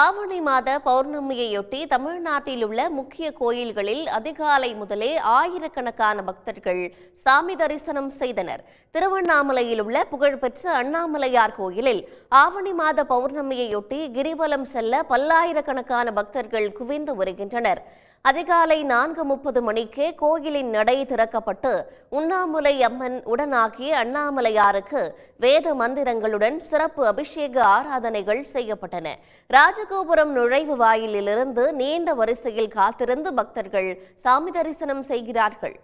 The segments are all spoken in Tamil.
ஆவணி மாத பௌர்ணமியையொட்டி தமிழ்நாட்டில் உள்ள முக்கிய கோயில்களில் அதிகாலை முதலே ஆயிரக்கணக்கான பக்தர்கள் சாமி தரிசனம் செய்தனர் திருவண்ணாமலையில் உள்ள புகழ்பெற்ற அண்ணாமலையார் கோயிலில் ஆவணி மாத பௌர்ணமியையொட்டி கிரிவலம் செல்ல பல்லாயிரக்கணக்கான பக்தர்கள் குவிந்து வருகின்றனர் அதிகாலை நான்கு முப்பது மணிக்கு கோயிலின் நடை திறக்கப்பட்டு உண்ணாமுலை அம்மன் உடனாகிய அண்ணாமலையாருக்கு வேத மந்திரங்களுடன் சிறப்பு அபிஷேக ஆராதனைகள் செய்யப்பட்டன ராஜகோபுரம் நுழைவு வாயிலிலிருந்து நீண்ட வரிசையில் காத்திருந்து பக்தர்கள் சாமி தரிசனம் செய்கிறார்கள்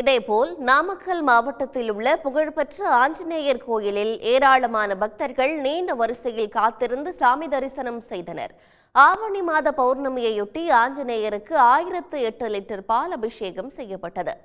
இதேபோல் நாமக்கல் மாவட்டத்தில் உள்ள புகழ்பெற்ற ஆஞ்சநேயர் கோயிலில் ஏராளமான பக்தர்கள் நீண்ட வரிசையில் காத்திருந்து சாமி தரிசனம் செய்தனர் ஆவணி மாத பௌர்ணமியையொட்டி ஆஞ்சநேயருக்கு ஆயிரத்து எட்டு லிட்டர் பால் அபிஷேகம் செய்யப்பட்டது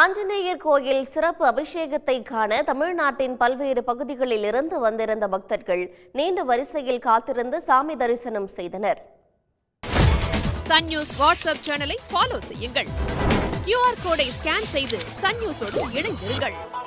ஆஞ்சநேயர் கோயில் சிறப்பு அபிஷேகத்தை காண தமிழ்நாட்டின் பல்வேறு பகுதிகளில் இருந்து வந்திருந்த பக்தர்கள் நீண்ட வரிசையில் காத்திருந்து சாமி தரிசனம் செய்தனர் சன் நியூஸ் வாட்ஸ்அப் சேனலை ஃபாலோ செய்யுங்கள் கியூஆர் கோடை ஸ்கேன் செய்து சன் நியூஸோடு இணைந்திருங்கள்